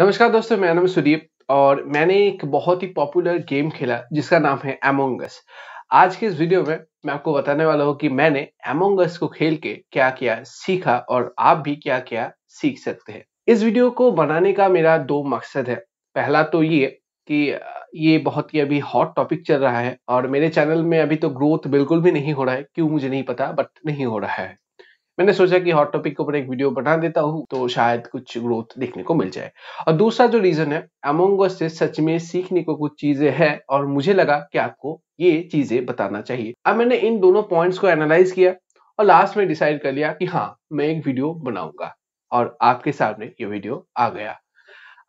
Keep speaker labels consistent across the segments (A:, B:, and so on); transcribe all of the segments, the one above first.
A: नमस्कार दोस्तों मेरा नाम सुदीप और मैंने एक बहुत ही पॉपुलर गेम खेला जिसका नाम है एमोंगस आज के इस वीडियो में मैं आपको बताने वाला हूँ कि मैंने एमोंगस को खेल के क्या क्या सीखा और आप भी क्या क्या सीख सकते हैं इस वीडियो को बनाने का मेरा दो मकसद है पहला तो ये कि ये बहुत ही अभी हॉट टॉपिक चल रहा है और मेरे चैनल में अभी तो ग्रोथ बिल्कुल भी नहीं हो रहा है क्यों मुझे नहीं पता बट नहीं हो रहा है मैंने सोचा कि हॉट टॉपिक के ऊपर एक वीडियो बना देता हूँ तो शायद कुछ ग्रोथ देखने को मिल जाए और दूसरा जो रीजन है अमोंग से सच में सीखने को कुछ चीजें है और मुझे लगा कि आपको ये चीजें बताना चाहिए अब मैंने इन दोनों पॉइंट्स को एनालाइज किया और लास्ट में डिसाइड कर लिया कि हाँ मैं एक वीडियो बनाऊंगा और आपके सामने ये वीडियो आ गया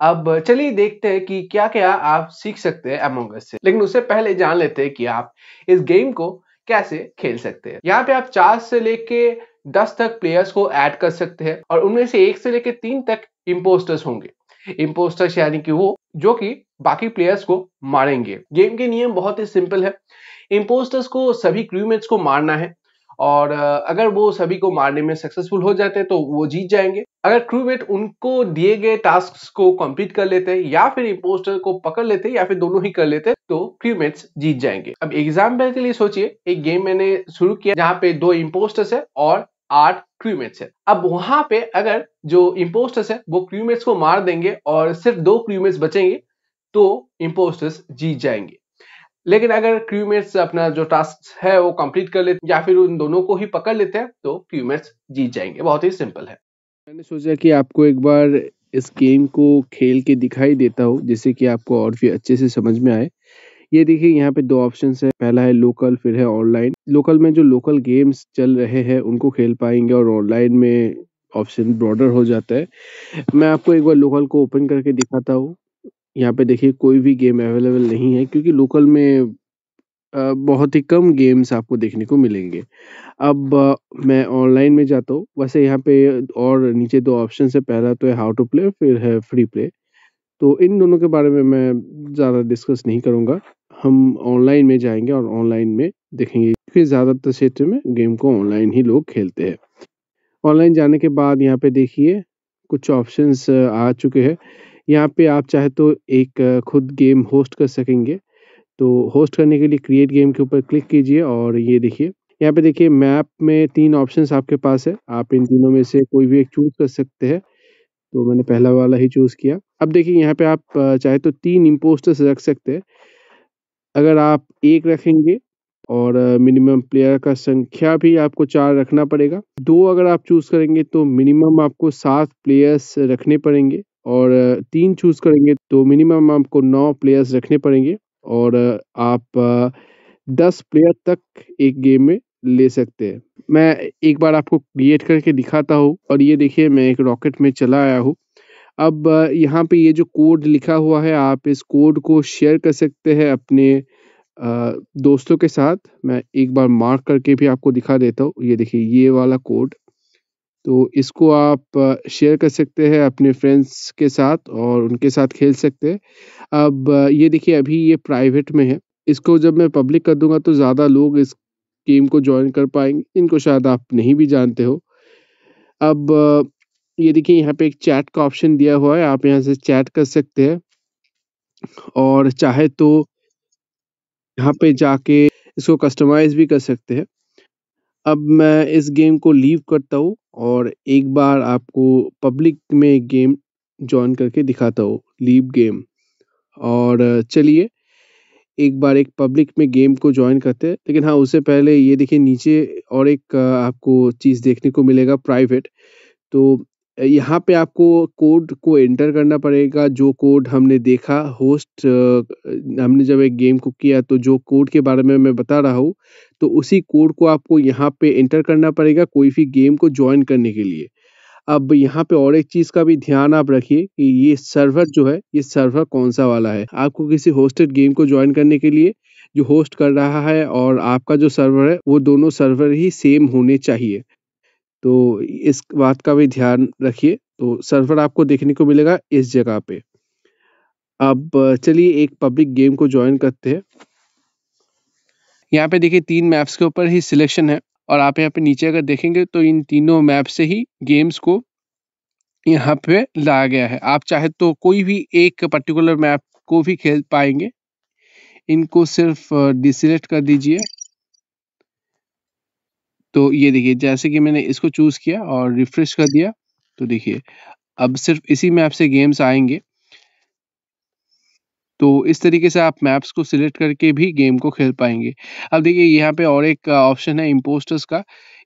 A: अब चलिए देखते हैं कि क्या क्या आप सीख सकते हैं अमोंग से लेकिन उससे पहले जान लेते हैं कि आप इस गेम को कैसे खेल सकते हैं यहाँ पे आप चार से लेके दस तक प्लेयर्स को ऐड कर सकते हैं और उनमें से एक से लेकर तीन तक इम्पोस्टर्स होंगे इम्पोस्टर्स यानी कि वो जो कि बाकी प्लेयर्स को मारेंगे गेम के नियम बहुत ही सिंपल है इम्पोस्टर्स को सभी क्रूमेट्स को मारना है और अगर वो सभी को मारने में सक्सेसफुल हो जाते हैं तो वो जीत जाएंगे अगर क्रूमेट उनको दिए गए टास्क को कंप्लीट कर लेते हैं या फिर इम्पोस्टर को पकड़ लेते हैं या फिर दोनों ही कर लेते हैं तो क्रूमेट्स जीत जाएंगे अब एग्जाम्पल के लिए सोचिए एक गेम मैंने शुरू किया जहाँ पे दो इम्पोस्टर्स है और आठ क्रूमेट्स है अब वहां पे अगर जो इम्पोस्टर्स है वो क्रूमेट्स को मार देंगे और सिर्फ दो क्रूमेट्स बचेंगे तो इम्पोस्टर्स जीत जाएंगे लेकिन अगर क्रूमेट्स अपना जो टास्क है वो कंप्लीट कर लेते या फिर उन दोनों को ही पकड़ लेते हैं तो क्रूमेट्स जीत जाएंगे बहुत ही सिंपल है मैंने सोचा कि आपको एक बार इस गेम को खेल के दिखाई देता हूँ जिससे कि आपको और भी अच्छे से समझ में आए ये देखिए यहाँ पे दो ऑप्शन है पहला है लोकल फिर है ऑनलाइन लोकल में जो लोकल गेम्स चल रहे हैं उनको खेल पाएंगे और ऑनलाइन में ऑप्शन ब्रॉडर हो जाता है मैं आपको एक बार लोकल को ओपन करके दिखाता हूँ यहाँ पे देखिए कोई भी गेम अवेलेबल नहीं है क्योंकि लोकल में बहुत ही कम गेम्स आपको देखने को मिलेंगे अब मैं ऑनलाइन में जाता हूँ वैसे यहाँ पे और नीचे दो ऑप्शन है पहला तो है हाउ टू प्ले फिर है फ्री प्ले तो इन दोनों के बारे में मैं ज़्यादा डिस्कस नहीं करूँगा हम ऑनलाइन में जाएंगे और ऑनलाइन में देखेंगे क्योंकि ज़्यादातर क्षेत्र में गेम को ऑनलाइन ही लोग खेलते हैं ऑनलाइन जाने के बाद यहाँ पे देखिए कुछ ऑप्शंस आ चुके हैं यहाँ पे आप चाहे तो एक खुद गेम होस्ट कर सकेंगे तो होस्ट करने के लिए क्रिएट गेम के ऊपर क्लिक कीजिए और ये देखिए यहाँ पे देखिए मैप में तीन ऑप्शंस आपके पास है आप इन तीनों में से कोई भी एक चूज कर सकते हैं तो मैंने पहला वाला ही चूज़ किया अब देखिए यहाँ पे आप चाहे तो तीन इम्पोस्टर्स रख सकते हैं अगर आप एक रखेंगे और मिनिमम प्लेयर का संख्या भी आपको चार रखना पड़ेगा दो अगर आप चूज करेंगे तो मिनिमम आपको सात प्लेयर्स रखने पड़ेंगे और तीन चूज करेंगे तो मिनिमम आपको नौ प्लेयर्स रखने पड़ेंगे और आप दस प्लेयर तक एक गेम में ले सकते हैं मैं एक बार आपको क्रिएट करके दिखाता हूँ और ये देखिए मैं एक रॉकेट में चला आया हूँ अब यहाँ पे ये जो कोड लिखा हुआ है आप इस कोड को शेयर कर सकते हैं अपने दोस्तों के साथ मैं एक बार मार्क करके भी आपको दिखा देता हूँ ये देखिए ये वाला कोड तो इसको आप शेयर कर सकते हैं अपने फ्रेंड्स के साथ और उनके साथ खेल सकते हैं अब ये देखिए अभी ये प्राइवेट में है इसको जब मैं पब्लिक कर दूंगा तो ज़्यादा लोग इस गेम को ज्वाइन कर पाएंगे इनको शायद आप नहीं भी जानते हो अब तो ये देखिए यहाँ पे एक चैट का ऑप्शन दिया हुआ है आप यहाँ से चैट कर सकते हैं और चाहे तो यहाँ पे जाके इसको कस्टमाइज भी कर सकते हैं अब मैं इस गेम को लीव करता हूँ और एक बार आपको पब्लिक में गेम ज्वाइन करके दिखाता हूँ लीव गेम और चलिए एक बार एक पब्लिक में गेम को ज्वाइन करते हैं लेकिन हाँ उससे पहले ये देखिए नीचे और एक आपको चीज़ देखने को मिलेगा प्राइवेट तो यहाँ पे आपको कोड को एंटर करना पड़ेगा जो कोड हमने देखा होस्ट हमने जब एक गेम को किया तो जो कोड के बारे में मैं बता रहा हूँ तो उसी कोड को आपको यहाँ पे एंटर करना पड़ेगा कोई भी गेम को ज्वाइन करने के लिए अब यहाँ पे और एक चीज़ का भी ध्यान आप रखिए कि ये सर्वर जो है ये सर्वर कौन सा वाला है आपको किसी होस्टेड गेम को ज्वाइन करने के लिए जो होस्ट कर रहा है और आपका जो सर्वर है वो दोनों सर्वर ही सेम होने चाहिए तो इस बात का भी ध्यान रखिए तो सर्वर आपको देखने को मिलेगा इस जगह पे अब चलिए एक पब्लिक गेम को ज्वाइन करते हैं यहाँ पे देखिए तीन मैप्स के ऊपर ही सिलेक्शन है और आप यहाँ पे नीचे अगर देखेंगे तो इन तीनों मैप से ही गेम्स को यहाँ पे लाया गया है आप चाहे तो कोई भी एक पर्टिकुलर मैप को भी खेल पाएंगे इनको सिर्फ डिसलेक्ट कर दीजिए तो ये देखिए जैसे कि मैंने इसको चूज़ किया और रिफ्रेश कर दिया तो देखिए अब सिर्फ इसी मैप से गेम्स आएंगे तो इस तरीके से आप मैप्स को सिलेक्ट करके भी गेम को खेल पाएंगे अब देखिए यहाँ पे और एक ऑप्शन है इम्पोस्टर्स का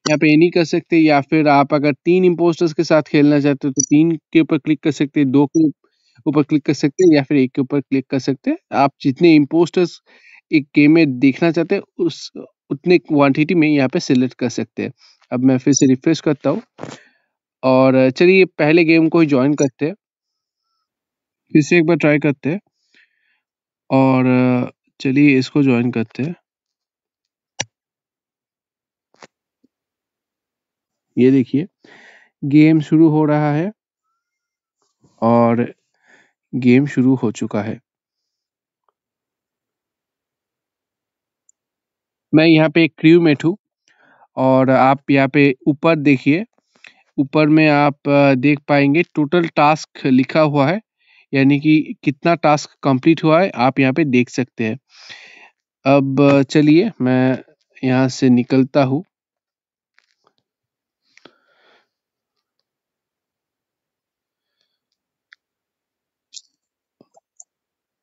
A: यहाँ पे एनी कर सकते हैं या फिर आप अगर तीन इम्पोस्टर्स के साथ खेलना चाहते हो तो तीन के ऊपर क्लिक कर सकते हैं दो के ऊपर क्लिक कर सकते हैं या फिर एक के ऊपर क्लिक कर सकते हैं आप जितने इम्पोस्टर्स एक गेम में देखना चाहते हैं उस उतने क्वांटिटी में यहाँ पे सिलेक्ट कर सकते हैं अब मैं फिर से रिफ्रेश करता हूँ और चलिए पहले गेम को ही ज्वाइन करते हैं फिर से एक बार ट्राई करते हैं और चलिए इसको ज्वाइन करते हैं ये देखिए गेम शुरू हो रहा है और गेम शुरू हो चुका है मैं यहाँ पे एक क्रू मेट हूँ और आप यहाँ पे ऊपर देखिए ऊपर में आप देख पाएंगे टोटल टास्क लिखा हुआ है यानी कि कितना टास्क कंप्लीट हुआ है आप यहाँ पे देख सकते हैं अब चलिए मैं यहाँ से निकलता हूँ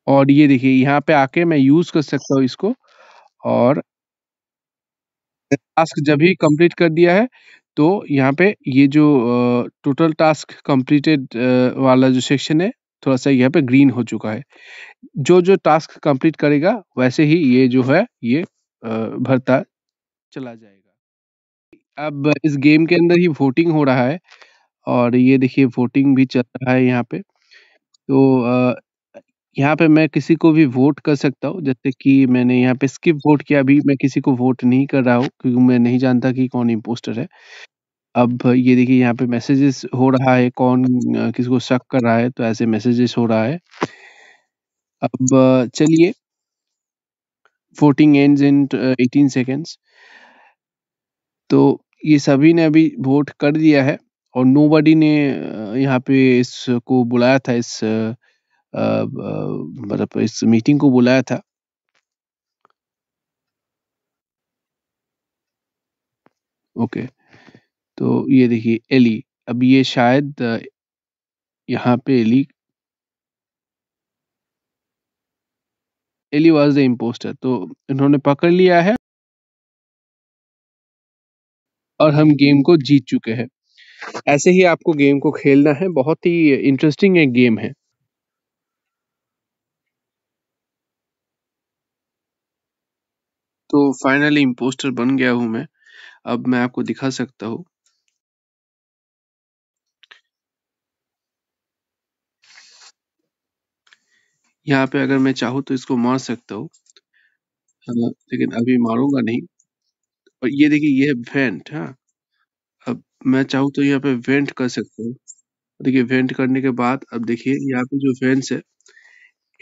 A: और ये देखिए यहाँ पे आके मैं यूज कर सकता हूँ इसको और टास्क जब ही कंप्लीट कर दिया है तो यहाँ पे ये जो टोटल टास्क कंप्लीटेड वाला जो सेक्शन है थोड़ा सा यहाँ पे ग्रीन हो चुका है जो जो टास्क कंप्लीट करेगा वैसे ही ये जो है ये भरता चला जाएगा अब इस गेम के अंदर ही वोटिंग हो रहा है और ये देखिए वोटिंग भी चल रहा है यहाँ पे तो यहाँ पे मैं किसी को भी वोट कर सकता हूँ जैसे कि मैंने यहाँ पे स्किप वोट किया अभी मैं किसी को वोट नहीं कर रहा हूँ क्योंकि मैं नहीं जानता कि कौन इम्पोस्टर है। अब ये देखिए यहाँ पे मैसेजेस हो रहा है कौन किसी को शक कर रहा है तो ऐसे मैसेजेस हो रहा है। अब चलिए voting end in eighteen seconds तो ये सभी ने अभी वोट कर दिया है और नोबडी ने यहाँ पे इसको बुलाया था इस मतलब इस मीटिंग को बुलाया था ओके तो ये देखिए एली अब ये शायद यहाँ पे Ellie Ellie was the impostor तो इन्होंने पकड़ लिया है और हम गेम को जीत चुके हैं ऐसे ही आपको गेम को खेलना है बहुत ही इंटरेस्टिंग एक गेम है तो फाइनली इम्पोस्टर बन गया हूं मैं अब मैं आपको दिखा सकता हूं यहाँ पे अगर मैं चाहूँ तो इसको मार सकता हूँ हाँ, लेकिन अभी मारूंगा नहीं और ये देखिए ये है वेंट हाँ अब मैं चाहूँ तो यहाँ पे वेंट कर सकता हूँ देखिए वेंट करने के बाद अब देखिए यहाँ पे जो वेंट्स है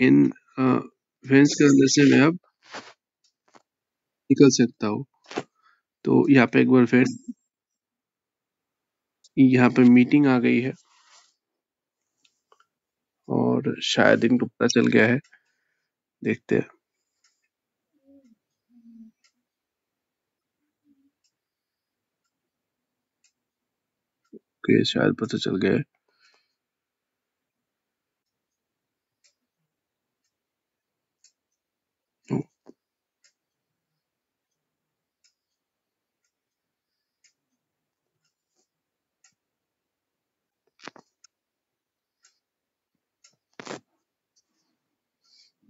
A: इन वेंट्स हाँ, के अंदर से मैं अब निकल सकता हो तो यहाँ पे एक बार फिर यहाँ पे मीटिंग आ गई है और शायद इनको पता चल गया है देखते हैं ओके शायद पता चल गया है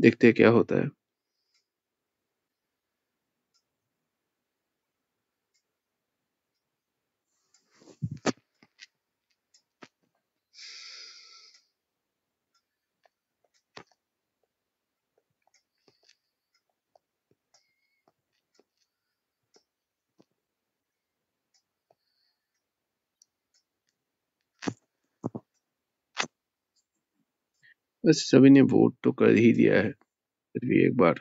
A: देखते हैं क्या होता है बस सभी ने वोट तो कर ही दिया है फिर भी एक बार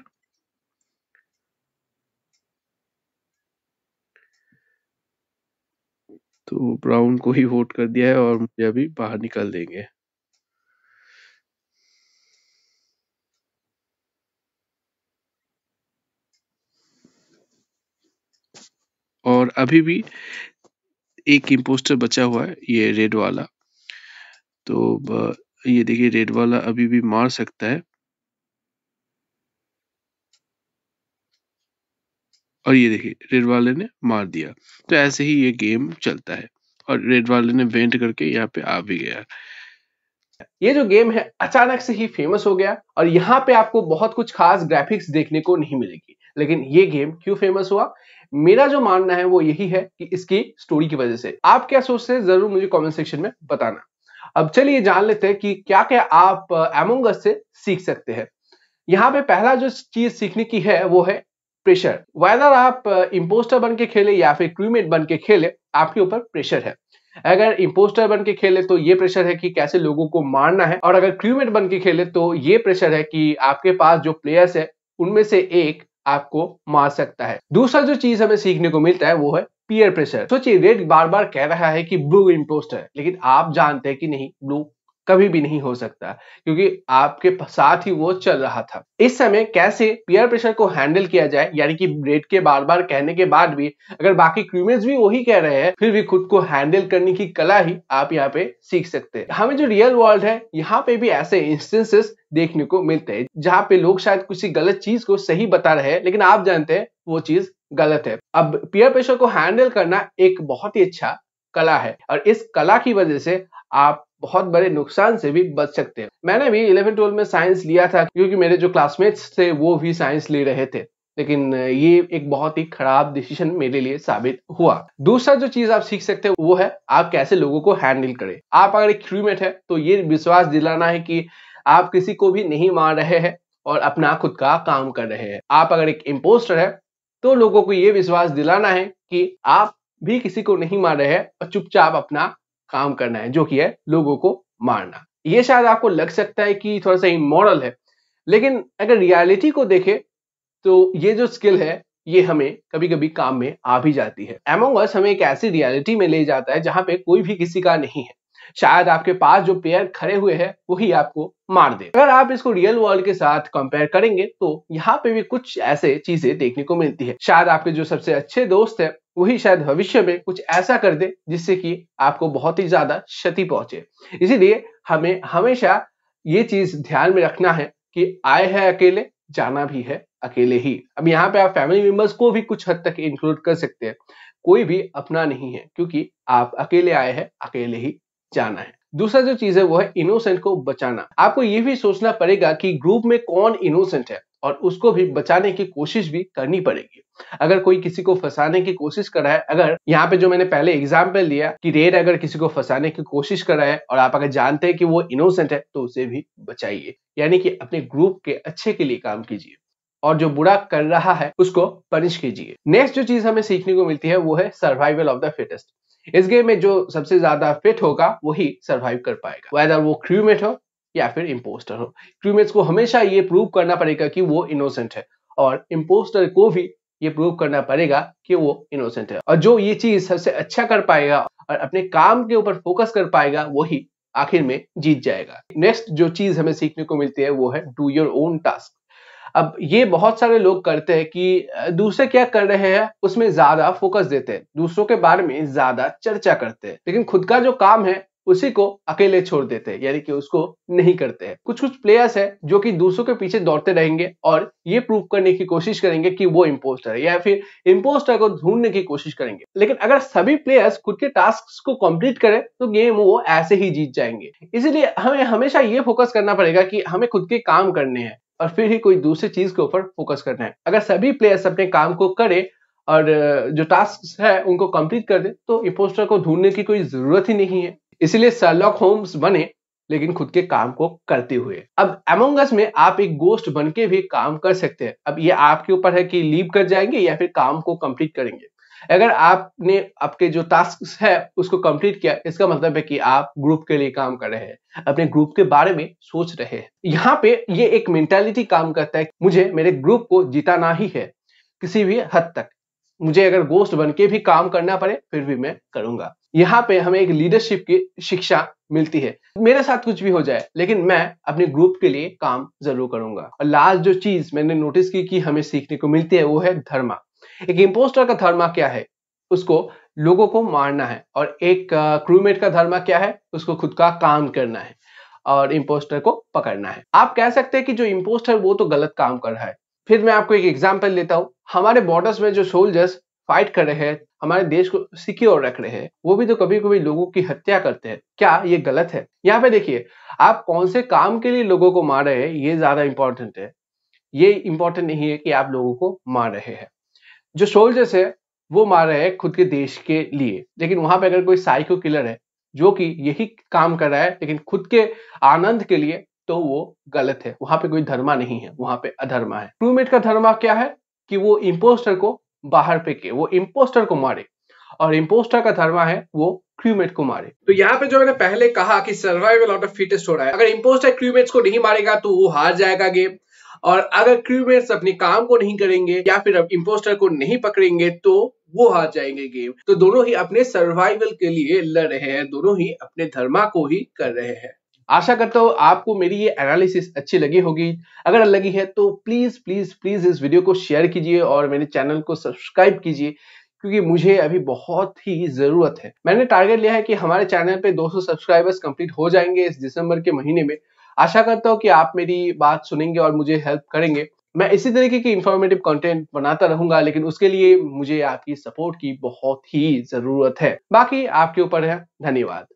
A: तो ब्राउन को ही वोट कर दिया है और मुझे अभी बाहर निकाल देंगे और अभी भी एक इम्पोस्टर बचा हुआ है ये रेड वाला तो ये देखिए रेड वाला अभी भी मार सकता है और ये देखिए रेड वाले ने मार दिया तो ऐसे ही ये गेम चलता है और रेड वाले ने वेंट करके यहाँ पे आ भी गया ये जो गेम है अचानक से ही फेमस हो गया और यहाँ पे आपको बहुत कुछ खास ग्राफिक्स देखने को नहीं मिलेगी लेकिन ये गेम क्यों फेमस हुआ मेरा जो मानना है वो यही है कि इसकी स्टोरी की वजह से आप क्या सोचते हैं जरूर मुझे कमेंट सेक्शन में बताना अब चलिए जान लेते हैं कि क्या क्या आप एमोंगस से सीख सकते हैं यहाँ पे पहला जो चीज सीखने की है वो है प्रेशर वेदर आप इम्पोस्टर बन के खेले या फिर क्रूमेट बन के खेले आपके ऊपर प्रेशर है अगर इम्पोस्टर बन के खेले तो ये प्रेशर है कि कैसे लोगों को मारना है और अगर क्रूमेट बन के खेले तो ये प्रेशर है कि आपके पास जो प्लेयर्स है उनमें से एक आपको मार सकता है दूसरा जो चीज हमें सीखने को मिलता है वो है पीयर प्रेशर सोचिए रेड बार बार कह रहा है कि ब्लू इम्पोस्टर है लेकिन आप जानते हैं कि नहीं ब्लू कभी भी नहीं हो सकता क्योंकि आपके साथ ही वो चल रहा था इस समय कैसे पीयर प्रेशर को हैंडल किया जाए यानी कि रेड के बार बार कहने के बाद भी अगर बाकी क्रीमेज भी वही कह रहे हैं फिर भी खुद को हैंडल करने की कला ही आप यहाँ पे सीख सकते हैं हमें जो रियल वर्ल्ड है यहाँ पे भी ऐसे इंस्टेंसेस देखने को मिलते हैं जहाँ पे लोग शायद किसी गलत चीज को सही बता रहे हैं लेकिन आप जानते हैं वो चीज गलत है अब पीयर प्रेशर को हैंडल करना एक बहुत ही अच्छा कला है और इस कला की वजह से आप बहुत बड़े नुकसान से भी बच सकते हैं मैंने भी इलेवन ट्वेल्व में साइंस लिया था क्योंकि मेरे जो क्लासमेट्स थे वो भी साइंस ले रहे थे लेकिन ये एक बहुत ही खराब डिसीजन मेरे लिए साबित हुआ दूसरा जो चीज आप सीख सकते हैं वो है आप कैसे लोगों को हैंडल करें आप अगर एक क्रूमेट है तो ये विश्वास दिलाना है कि आप किसी को भी नहीं मार रहे हैं और अपना खुद का काम कर रहे हैं आप अगर एक इम्पोस्टर है तो लोगों को ये विश्वास दिलाना है कि आप भी किसी को नहीं मार रहे हैं और चुपचाप अपना काम करना है जो कि है लोगों को मारना ये शायद आपको लग सकता है कि थोड़ा सा इमोरल है लेकिन अगर रियलिटी को देखें तो ये जो स्किल है ये हमें कभी कभी काम में आ भी जाती है एमोंग हमें एक ऐसी रियलिटी में ले जाता है जहां पे कोई भी किसी का नहीं है शायद आपके पास जो पेयर खड़े हुए हैं वही आपको मार दे अगर आप इसको रियल वर्ल्ड के साथ कंपेयर करेंगे तो यहाँ पे भी कुछ ऐसे चीजें देखने को मिलती है शायद आपके जो सबसे अच्छे दोस्त है वही शायद भविष्य में कुछ ऐसा कर दे जिससे कि आपको बहुत ही ज्यादा क्षति पहुंचे इसीलिए हमें हमेशा ये चीज ध्यान में रखना है कि आए हैं अकेले जाना भी है अकेले ही अब यहाँ पे आप फैमिली मेंबर्स को भी कुछ हद तक इंक्लूड कर सकते हैं कोई भी अपना नहीं है क्योंकि आप अकेले आए हैं अकेले ही जाना है दूसरा जो चीज है वो है इनोसेंट को बचाना आपको ये भी सोचना पड़ेगा कि ग्रुप में कौन इनोसेंट है और उसको भी बचाने की कोशिश भी करनी पड़ेगी अगर कोई किसी को फंसाने की कोशिश कर रहा है अगर यहाँ पे जो मैंने पहले एग्जाम्पल लिया कि रेड अगर किसी को फंसाने की कोशिश कर रहा है और आप अगर जानते हैं कि वो इनोसेंट है तो उसे भी बचाइए यानी कि अपने ग्रुप के अच्छे के लिए काम कीजिए और जो बुरा कर रहा है उसको पनिश कीजिए नेक्स्ट जो चीज हमें सीखने को मिलती है वो है सर्वाइवल ऑफ द फिटेस्ट इस गेम में जो सबसे ज्यादा फिट होगा वही सर्वाइव कर पाएगा वेदर वो क्रूमेट हो या फिर इम्पोस्टर हो क्रूमेट्स को हमेशा ये प्रूव करना पड़ेगा कि वो इनोसेंट है और इम्पोस्टर को भी ये प्रूव करना पड़ेगा कि वो इनोसेंट है और जो ये चीज सबसे अच्छा कर पाएगा और अपने काम के ऊपर फोकस कर पाएगा वही आखिर में जीत जाएगा नेक्स्ट जो चीज हमें सीखने को मिलती है वो है डू योर ओन टास्क अब ये बहुत सारे लोग करते हैं कि दूसरे क्या कर रहे हैं उसमें ज्यादा फोकस देते हैं दूसरों के बारे में ज्यादा चर्चा करते हैं लेकिन खुद का जो काम है उसी को अकेले छोड़ देते हैं यानी कि उसको नहीं करते हैं कुछ कुछ प्लेयर्स हैं जो कि दूसरों के पीछे दौड़ते रहेंगे और ये प्रूव करने की कोशिश करेंगे कि वो इम्पोस्टर है या फिर इम्पोस्टर को ढूंढने की कोशिश करेंगे लेकिन अगर सभी प्लेयर्स खुद के टास्क को कंप्लीट करें तो गेम वो ऐसे ही जीत जाएंगे इसीलिए हमें हमेशा ये फोकस करना पड़ेगा कि हमें खुद के काम करने हैं और फिर ही कोई दूसरी चीज के ऊपर फोकस करना है अगर सभी प्लेयर्स अपने काम को करें और जो टास्क है उनको कंप्लीट कर दे तो इम्पोस्टर को ढूंढने की कोई जरूरत ही नहीं है इसलिए सरलॉक होम्स बने लेकिन खुद के काम को करते हुए अब एमोंगस में आप एक गोस्ट बन के भी काम कर सकते हैं अब ये आपके ऊपर है कि लीव कर जाएंगे या फिर काम को कंप्लीट करेंगे अगर आपने आपके जो टास्क है उसको कंप्लीट किया इसका मतलब है कि आप ग्रुप के लिए काम कर रहे हैं अपने ग्रुप के बारे में सोच रहे हैं यहाँ पे ये एक मेंटेलिटी काम करता है मुझे मेरे ग्रुप को जिताना ही है किसी भी हद तक मुझे अगर गोस्ट बन के भी काम करना पड़े फिर भी मैं करूंगा यहाँ पे हमें एक लीडरशिप की शिक्षा मिलती है मेरे साथ कुछ भी हो जाए लेकिन मैं अपने ग्रुप के लिए काम जरूर करूंगा और लास्ट जो चीज मैंने नोटिस की कि हमें सीखने को मिलती है वो है धर्मा एक इम्पोस्टर का धर्मा क्या है उसको लोगों को मारना है और एक क्रूमेट का धर्मा क्या है उसको खुद का काम करना है और इम्पोस्टर को पकड़ना है आप कह सकते हैं कि जो इम्पोस्टर वो तो गलत काम कर रहा है फिर मैं आपको एक एग्जाम्पल लेता हूँ हमारे बॉर्डर्स में जो सोल्जर्स फाइट कर रहे हैं हमारे देश को सिक्योर रख रहे हैं वो भी तो कभी कभी लोगों की हत्या करते हैं क्या ये गलत है यहाँ पे देखिए आप कौन से काम के लिए लोगों को मार रहे हैं ये ज्यादा इंपॉर्टेंट है ये इंपॉर्टेंट नहीं है कि आप लोगों को मार रहे हैं जो सोल्जर्स है वो मार रहे हैं खुद के देश के लिए लेकिन वहां पे अगर कोई साइको किलर है जो कि यही काम कर रहा है लेकिन खुद के आनंद के लिए तो वो गलत है वहां पे कोई धर्मा नहीं है वहां पे अधर्मा है क्रूमेट का धर्मा क्या है कि वो इम्पोस्टर को बाहर फेंके वो इम्पोस्टर को मारे और इम्पोस्टर का धर्मा है वो क्रूमेट को मारे तो यहाँ पे जो मैंने पहले कहा कि सर्वाइवल ऑफ द फिटेस्ट हो रहा है अगर इम्पोस्टर क्रूमेट्स को नहीं मारेगा तो वो हार जाएगा गेम और अगर क्रूमेट्स अपने काम को नहीं करेंगे या फिर अब इम्पोस्टर को नहीं पकड़ेंगे तो वो हार जाएंगे गेम तो दोनों ही अपने सर्वाइवल के लिए लड़ रहे हैं दोनों ही अपने धर्मा को ही कर रहे हैं आशा करता हूँ आपको मेरी ये एनालिसिस अच्छी लगी होगी अगर लगी है तो प्लीज प्लीज प्लीज इस वीडियो को शेयर कीजिए और मेरे चैनल को सब्सक्राइब कीजिए क्योंकि मुझे अभी बहुत ही जरूरत है मैंने टारगेट लिया है कि हमारे चैनल पे 200 सब्सक्राइबर्स कंप्लीट हो जाएंगे इस दिसंबर के महीने में आशा करता हूँ कि आप मेरी बात सुनेंगे और मुझे हेल्प करेंगे मैं इसी तरीके की इंफॉर्मेटिव कंटेंट बनाता रहूंगा लेकिन उसके लिए मुझे आपकी सपोर्ट की बहुत ही जरूरत है बाकी आपके ऊपर है धन्यवाद